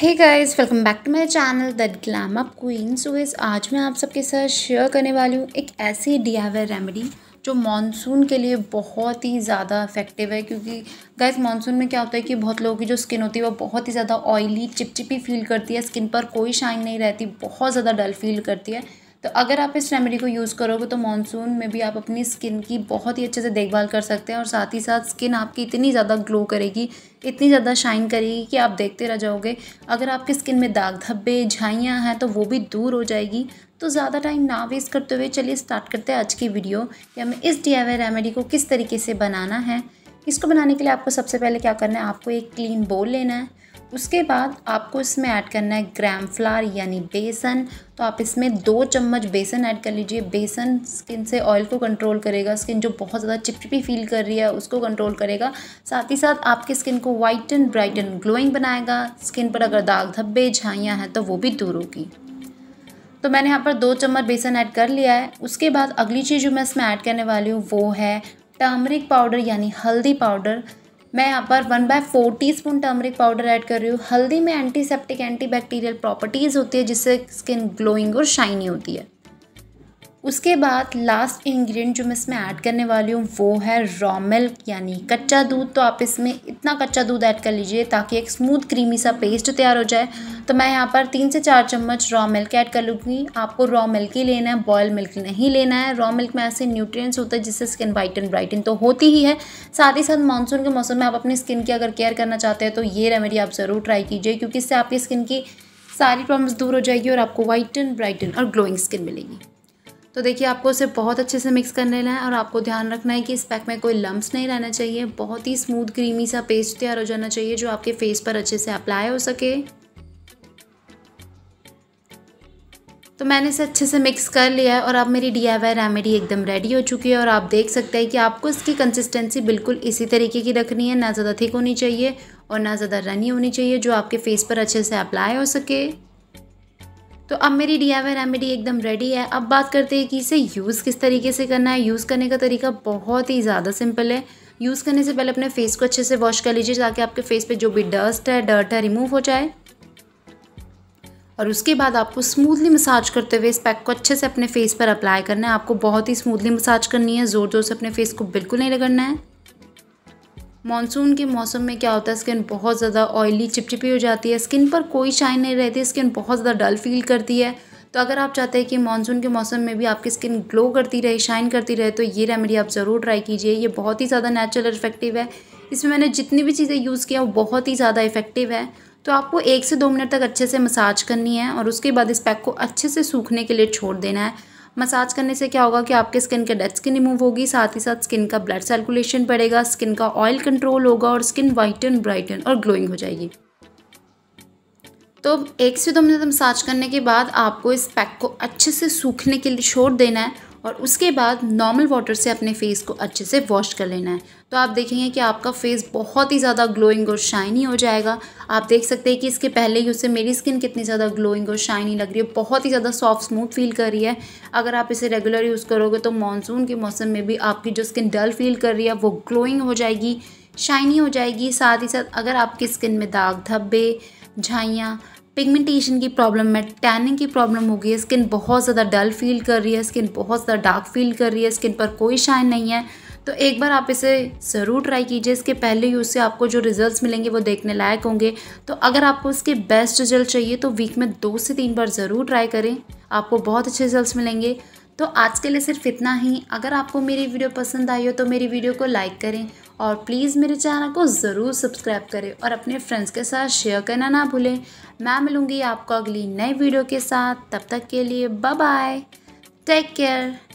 hey guys welcome back to my channel that glam up queen so इस आज मैं आप सबके साथ शेयर करने वाली हूँ एक ऐसी डी रेमेडी जो मॉनसून के लिए बहुत ही ज़्यादा इफेक्टिव है क्योंकि गैस मॉनसून में क्या होता है कि बहुत लोगों की जो स्किन होती है वो बहुत ही ज़्यादा ऑयली चिपचिपी फील करती है स्किन पर कोई शाइन नहीं रहती बहुत ज़्यादा डल फील करती है तो अगर आप इस रेमेडी को यूज़ करोगे तो मानसून में भी आप अपनी स्किन की बहुत ही अच्छे से देखभाल कर सकते हैं और साथ ही साथ स्किन आपकी इतनी ज़्यादा ग्लो करेगी इतनी ज़्यादा शाइन करेगी कि आप देखते रह जाओगे अगर आपकी स्किन में दाग धब्बे झाइयाँ हैं तो वो भी दूर हो जाएगी तो ज़्यादा टाइम ना वेस्ट करते हुए चलिए स्टार्ट करते हैं आज की वीडियो कि हमें इस डी रेमेडी को किस तरीके से बनाना है इसको बनाने के लिए आपको सबसे पहले क्या करना है आपको एक क्लीन बोल लेना है उसके बाद आपको इसमें ऐड करना है ग्राम फ्लार यानी बेसन तो आप इसमें दो चम्मच बेसन ऐड कर लीजिए बेसन स्किन से ऑयल को कंट्रोल करेगा स्किन जो बहुत ज़्यादा चिपचिपी फील कर रही है उसको कंट्रोल करेगा साथ ही साथ आपकी स्किन को white and bright and glowing बनाएगा स्किन पर अगर दाग धब्बे झाइयाँ हैं तो वो भी दूर होगी तो मैंने यहाँ पर दो चम्मच बेसन ऐड कर लिया है उसके बाद अगली चीज़ जो मैं इसमें ऐड करने वाली हूँ वो है टर्मरिक पाउडर यानी हल्दी पाउडर मैं यहाँ पर one by four teaspoon turmeric powder add कर रही हूँ हल्दी में एंटीसेप्टिक एंटीबैक्टीरियल प्रॉपर्टीज़ होती है जिससे स्किन ग्लोइंग और शाइनी होती है उसके बाद लास्ट इंग्रेडिएंट जो मैं इसमें ऐड करने वाली हूँ वो है रॉ मिल्क यानी कच्चा दूध तो आप इसमें इतना कच्चा दूध ऐड कर लीजिए ताकि एक स्मूथ क्रीमी सा पेस्ट तैयार हो जाए तो मैं यहाँ पर तीन से चार चम्मच रॉ मिल्क ऐड कर लूँगी आपको रॉ मिल्क ही लेना है बॉयल मिल्क नहीं लेना है रॉ मिल्क में ऐसे न्यूट्रिएंट्स होते हैं जिससे स्किन वाइट एंड ब्राइटन तो होती ही है साथ ही साथ मानसून के मौसम में आप अपनी स्किन की अगर केयर करना चाहते हैं तो ये रेमेडी आप ज़रूर ट्राई कीजिए क्योंकि इससे आपकी स्किन की सारी प्रॉब्लम्स दूर हो जाएगी और आपको वाइट एंड ब्राइटन और ग्लोइंग स्किन मिलेगी तो देखिए आपको उसे बहुत अच्छे से मिक्स कर लेना है और आपको ध्यान रखना है कि इस पैक में कोई लम्ब नहीं रहना चाहिए बहुत ही स्मूथ क्रीमी सा पेस्ट तैयार हो जाना चाहिए जो आपके फेस पर अच्छे से अप्लाई हो सके तो मैंने इसे अच्छे से मिक्स कर लिया है और अब मेरी डी आई वाई रेमेडी एकदम रेडी हो चुकी है और आप देख सकते हैं कि आपको इसकी कंसिस्टेंसी बिल्कुल इसी तरीके की रखनी है ना ज़्यादा थिक होनी चाहिए और ना ज़्यादा रनी होनी चाहिए जो आपके फेस पर अच्छे से अप्लाई हो सके तो अब मेरी डी आई रेमेडी एकदम रेडी है अब बात करते हैं कि इसे यूज़ किस तरीके से करना है यूज़ करने का तरीका बहुत ही ज़्यादा सिंपल है यूज़ करने से पहले अपने फेस को अच्छे से वॉश कर लीजिए ताकि आपके फेस पे जो भी डस्ट है डर्ट है रिमूव हो जाए और उसके बाद आपको स्मूथली मसाज करते हुए इस पैक को अच्छे से अपने फेस पर अप्लाई करना है आपको बहुत ही स्मूथली मसाज करनी है ज़ोर ज़ोर से अपने फेस को बिल्कुल नहीं रगड़ना है मानसून के मौसम में क्या होता है स्किन बहुत ज़्यादा ऑयली चिपचिपी हो जाती है स्किन पर कोई शाइन नहीं रहती स्किन बहुत ज़्यादा डल फील करती है तो अगर आप चाहते हैं कि मानसून के मौसम में भी आपकी स्किन ग्लो करती रहे शाइन करती रहे तो ये रेमेडी आप ज़रूर ट्राई कीजिए ये बहुत ही ज़्यादा नेचुरल इफेक्टिव है इसमें मैंने जितनी भी चीज़ें यूज़ किया वो बहुत ही ज़्यादा इफेक्टिव है तो आपको एक से दो मिनट तक अच्छे से मसाज करनी है और उसके बाद इस पैक को अच्छे से सूखने के लिए छोड़ देना है मसाज करने से क्या होगा कि आपके स्किन के डेड स्किन रिमूव होगी साथ ही साथ स्किन का ब्लड सर्कुलेशन बढ़ेगा स्किन का ऑयल कंट्रोल होगा और स्किन वाइटन ब्राइटन और ग्लोइंग हो जाएगी तो एक से दो मिनट मसाज करने के बाद आपको इस पैक को अच्छे से सूखने के लिए छोड़ देना है और उसके बाद नॉर्मल वाटर से अपने फेस को अच्छे से वॉश कर लेना है तो आप देखेंगे कि आपका फेस बहुत ही ज़्यादा ग्लोइंग और शाइनी हो जाएगा आप देख सकते हैं कि इसके पहले ही उससे मेरी स्किन कितनी ज़्यादा ग्लोइंग और शाइनी लग रही है बहुत ही ज़्यादा सॉफ्ट स्मूथ फील कर रही है अगर आप इसे रेगुलर यूज़ करोगे तो मानसून के मौसम में भी आपकी जो स्किन डल फील कर रही है वो ग्लोइंग हो जाएगी शाइनी हो जाएगी साथ ही साथ अगर आपकी स्किन में दाग धब्बे झाइयाँ पिगमेंटेशन की प्रॉब्लम है टैनिंग की प्रॉब्लम हो गई है स्किन बहुत ज़्यादा डल फील कर रही है स्किन बहुत ज़्यादा डार्क फील कर रही है स्किन पर कोई शाइन नहीं है तो एक बार आप इसे ज़रूर ट्राई कीजिए इसके पहले यूज़ से आपको जो रिजल्ट्स मिलेंगे वो देखने लायक होंगे तो अगर आपको इसके बेस्ट रिजल्ट चाहिए तो वीक में दो से तीन बार ज़रूर ट्राई करें आपको बहुत अच्छे रिजल्ट मिलेंगे तो आज के लिए सिर्फ इतना ही अगर आपको मेरी वीडियो पसंद आई हो तो मेरी वीडियो को लाइक करें और प्लीज़ मेरे चैनल को ज़रूर सब्सक्राइब करें और अपने फ्रेंड्स के साथ शेयर करना ना भूलें मैं मिलूँगी आपको अगली नई वीडियो के साथ तब तक के लिए बाय बाय टेक केयर